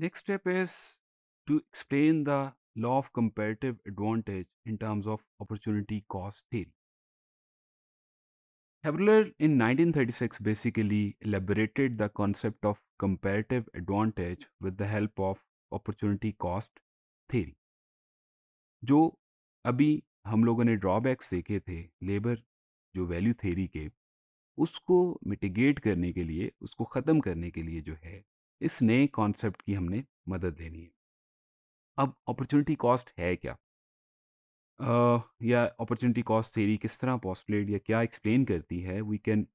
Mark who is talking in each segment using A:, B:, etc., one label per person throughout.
A: Next step is to explain the law of comparative advantage in terms of opportunity cost theory. Haberler in 1936 basically elaborated the concept of comparative advantage with the help of opportunity cost theory. जो अभी हम लोगों ने drawbacks देखे थे labour जो value theory के उसको mitigate करने के लिए उसको ख़त्म करने के लिए जो है इस नए कॉन्सेप्ट की हमने मदद लेनी है अब अपॉर्चुनिटी कॉस्ट है क्या uh, या अपॉर्चुनिटी कॉस्ट थेरी किस तरह पॉस्टुलेट या क्या एक्सप्लेन करती है we can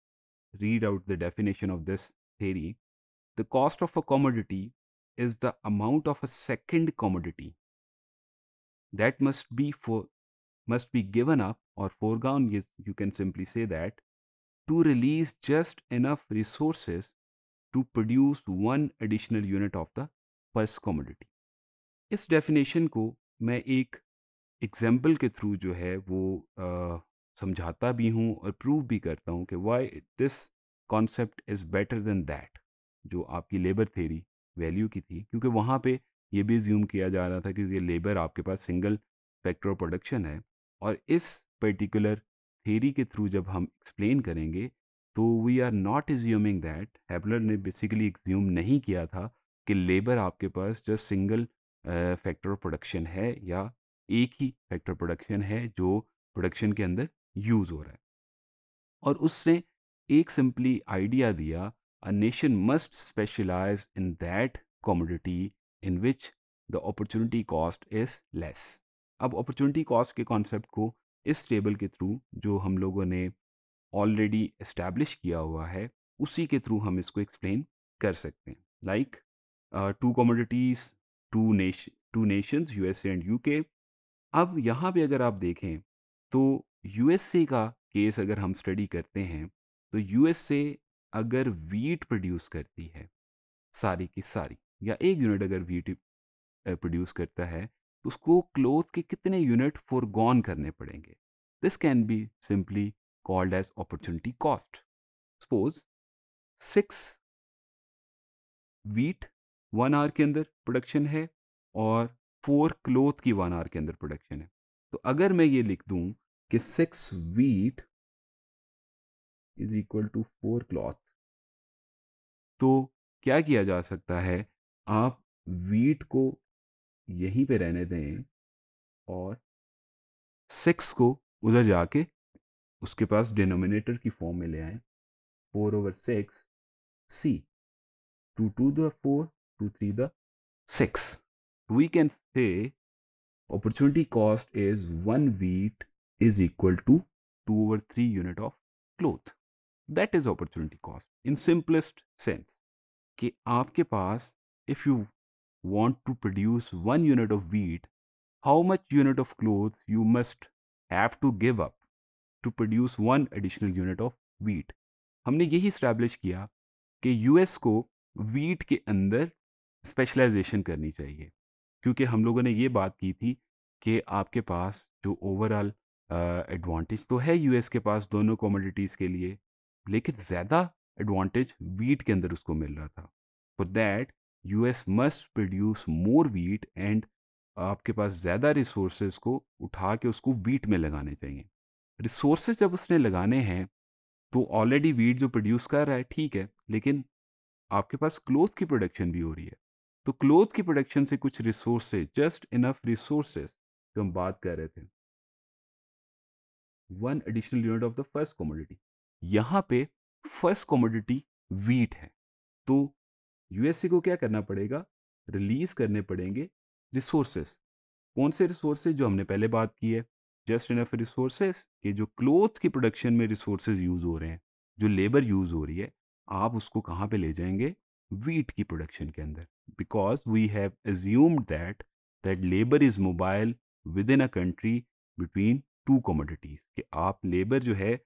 A: read out the definition of this theory the cost of a commodity is the amount of a second commodity that must be for must be given up और forgone you can simply say that to release just enough resources to produce one additional unit of the first commodity इस डेफिनेशन को मैं एक example के through जो है वो uh, समझाता भी हूँ और प्रूव भी करता हूँ कि why this concept is better than that जो आपकी लेबर थेरी वैल्यू की थी क्योंकि वहाँ पे ये भी ज्यूम किया जा रहा था क्योंकि लेबर आपके पास सिंगल फैक्टर ऑफ प्रोडक्शन है और इस पर्टिकुलर थेरी के थ्रू जब हम एक्सप्लेन करेंगे तो we are not assuming that Haberler ने बेसिकली एक्ज्यूम नहीं किया था कि लेबर आपके पास जस्ट सिंगल फैक्टर प्रोडक्शन है या एक ही फैक्टर प्रोडक्शन है जो प्रोडक्शन के अंदर यूज़ हो रहा है और उसने एक सिंपली आइडिया दिया a nation must specialise in that commodity in which the opportunity cost is less अब अपॉर्चुनिटी कॉस्ट के कॉन्सेप्ट को इस टेबल के थ्रू जो हम लोगों ने ऑलरेडी एस्टैब्लिश किया हुआ है उसी के थ्रू हम इसको एक्सप्लेन कर सकते हैं like two commodities two nation two nations USA and UK अब यहाँ पे अगर आप देखें तो यूएसए का केस अगर हम स्टडी करते हैं तो यूएसए अगर वीट प्रोड्यूस करती है सारी की सारी या एक यूनिट अगर वीट प्रोड्यूस uh, करता है तो उसको क्लोथ के कितने यूनिट फॉर करने पड़ेंगे this can be simply called as opportunity cost. Suppose six wheat one hour के अंदर प्रोडक्शन है और फोर क्लोथ की वन आवर के अंदर प्रोडक्शन है तो अगर मैं ये लिख दूं कि six wheat is equal to four cloth तो क्या किया जा सकता है आप वीट को यहीं पे रहने दें और सिक्स को उधर जाके उसके पास डिनोमिनेटर की फॉर्म में ले आए four over six see two two the four two three the six we can say opportunity cost is one wheat is equal to two over three unit of cloth that is opportunity cost in simplest sense कि आपके पास if you want to produce one unit of wheat how much unit of cloth you must have to give up to produce one additional unit of wheat हमने यही establish किया कि US को wheat के अंदर स्पेशलाइजेशन करनी चाहिए क्योंकि हम लोगों ने ये बात की थी कि आपके पास जो ओवरऑल एडवांटेज तो है यूएस के पास दोनों कॉमोडिटीज़ के लिए लेकिन ज़्यादा एडवांटेज वीट के अंदर उसको मिल रहा था for that US must produce more wheat and आपके पास ज़्यादा रिसोर्स को उठा के उसको वीट में लगाने चाहिए रिसोर्सेज जब उसने लगाने हैं तो ऑलरेडी वीट जो प्रोड्यूस कर रहा है ठीक है लेकिन आपके पास क्लोथ की प्रोडक्शन भी हो रही है तो क्लोथ की प्रोडक्शन से कुछ रिसोर्सेज जस्ट इनफ रिसोर्सेज जो हम बात कर रहे थे one additional unit of the first commodity यहाँ पे फर्स्ट कॉमोडिटी वीट है तो यूएसए को क्या करना पड़ेगा रिलीज करने पड़ेंगे रिसोर्सेस कौन से रिसोर्सेज जो हमने पहले बात की है जस्ट इनफ रिसोर्सेज ये जो क्लोथ की प्रोडक्शन में रिसोर्सेज यूज़ हो रहे हैं जो लेबर यूज़ हो रही है आप उसको कहाँ पे ले जाएंगे वीट की प्रोडक्शन के अंदर because we have assumed that that labour is mobile within a country between two commodities कि आप लेबर जो है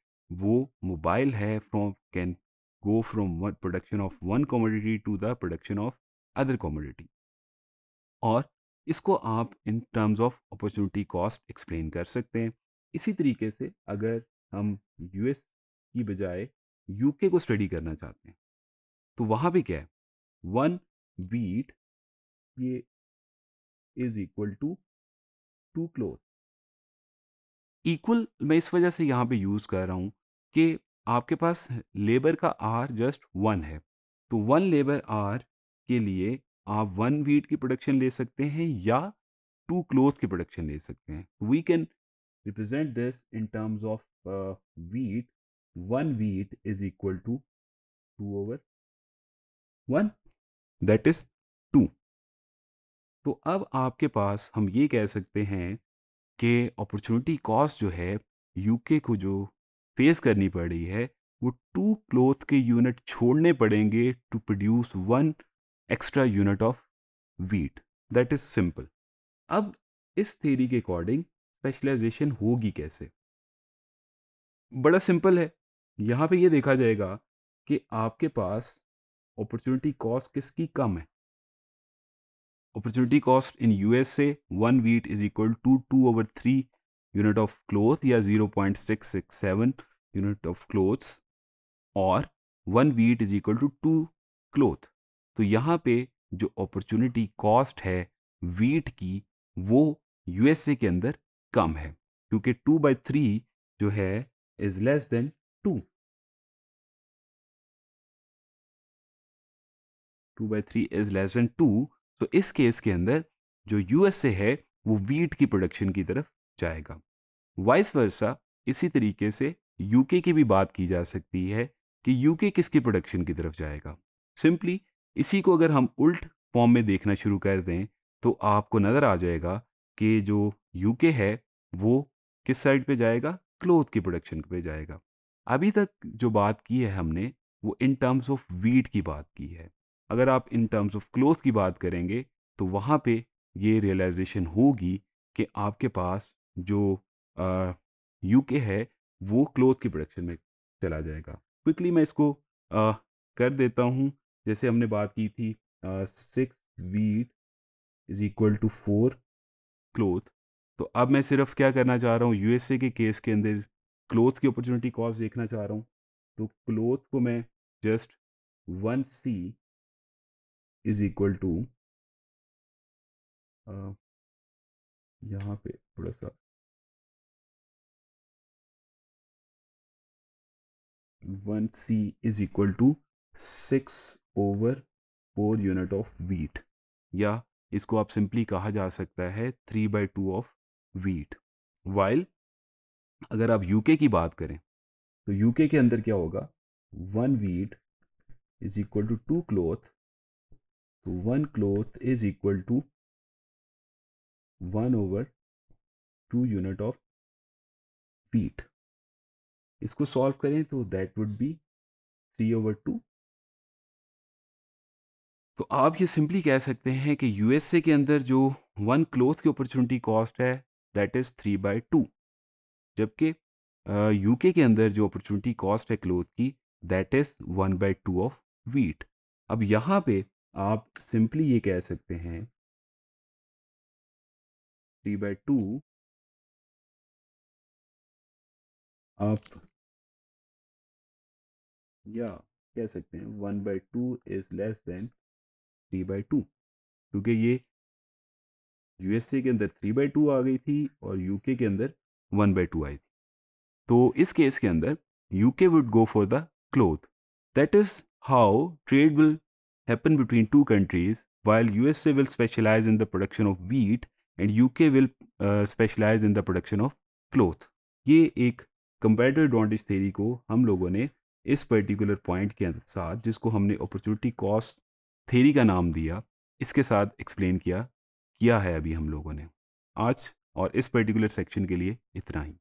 A: वो मोबाइल है from can go from production of one commodity to the production of other commodity और इसको आप in terms of opportunity cost explain कर सकते हैं इसी तरीके से अगर हम यूएस की बजाय यूके को स्टडी करना चाहते हैं तो वहाँ भी क्या है वन वीट ये is equal to two cloth equal मैं इस वजह से यहाँ पे यूज़ कर रहा हूँ कि आपके पास लेबर का आर जस्ट वन है तो वन लेबर आर के लिए आप वन वीट की प्रोडक्शन ले सकते हैं या टू क्लोथ की प्रोडक्शन ले सकते हैं we can represent this in terms of wheat one wheat is equal to two over one that is two तो अब आपके पास हम ये कह सकते हैं कि अपॉर्चुनिटी कॉस्ट जो है यूके को जो फेस करनी पड़ रही है वो टू क्लोथ के यूनिट छोड़ने पड़ेंगे to produce one extra unit of wheat that is simple अब इस थेरी के अकॉर्डिंग स्पेशलाइजेशन होगी कैसे बड़ा सिंपल है यहाँ पे ये देखा जाएगा कि आपके पास अपॉर्चुनिटी कॉस्ट किसकी कम है opportunity cost in USA one wheat is equal to two over three unit of cloth या zero point six six seven unit of cloths और one wheat is equal to two cloth तो यहाँ पे जो opportunity cost है wheat की वो USA के अंदर कम है क्योंकि टू बाई थ्री जो है is less than two two by three is less than two तो इस केस के अंदर जो यूएसए है वो वीट की प्रोडक्शन की तरफ जाएगा वाइस वर्सा इसी तरीके से यूके की भी बात की जा सकती है कि यूके किसकी प्रोडक्शन की तरफ जाएगा सिंपली इसी को अगर हम उल्ट फॉर्म में देखना शुरू कर दें तो आपको नज़र आ जाएगा कि जो यूके है वो किस साइड पे जाएगा क्लोथ की प्रोडक्शन पे जाएगा अभी तक जो बात की है हमने वो इन टर्म्स ऑफ वीट की बात की है अगर आप इन टर्म्स ऑफ क्लोथ की बात करेंगे तो वहाँ पे ये रियलाइजेशन होगी कि आपके पास जो यूके है वो क्लोथ की प्रोडक्शन में चला जाएगा क्विकली मैं इसको आ, कर देता हूँ जैसे हमने बात की थी six wheat is equal to four cloth तो अब मैं सिर्फ क्या करना चाह रहा हूँ यूएसए के केस के अंदर क्लोथ की अपॉर्चुनिटी कॉस्ट देखना चाह रहा हूँ तो क्लोथ को मैं just one C is equal to यहाँ पे थोड़ा सा one C is equal to six over four unit of wheat या इसको आप सिंपली कहा जा सकता है three by two of wheat while अगर आप यूके की बात करें तो यूके के अंदर क्या होगा one wheat is equal to two cloth तो one cloth is equal to one over two unit of wheat इसको सॉल्व करें तो that would be three over two तो आप ये सिंपली कह सकते हैं कि यूएसए के अंदर जो वन क्लोथ की अपॉर्चुनिटी कॉस्ट है that is three by two जबकि यूके के अंदर जो अपॉर्चुनिटी कॉस्ट है क्लोथ की that is one by two of wheat अब यहाँ पे आप सिंपली ये कह सकते हैं थ्री बाई टू आप या कह सकते हैं one by two is less than three by two क्योंकि ये यूएसए के अंदर थ्री बाई टू आ गई थी और यूके के अंदर वन बाई टू आई थी तो इस केस के अंदर UK would go for the cloth that is how trade will happen between two countries while USA will specialize in the production of wheat and UK will specialize in the production of cloth ये एक comparative advantage theory को हम लोगों ने इस particular point के साथ जिसको हमने अपॉर्चुनिटी कॉस्ट थेरी का नाम दिया इसके साथ एक्सप्लेन किया किया है अभी हम लोगों ने आज और इस पर्टिकुलर सेक्शन के लिए इतना ही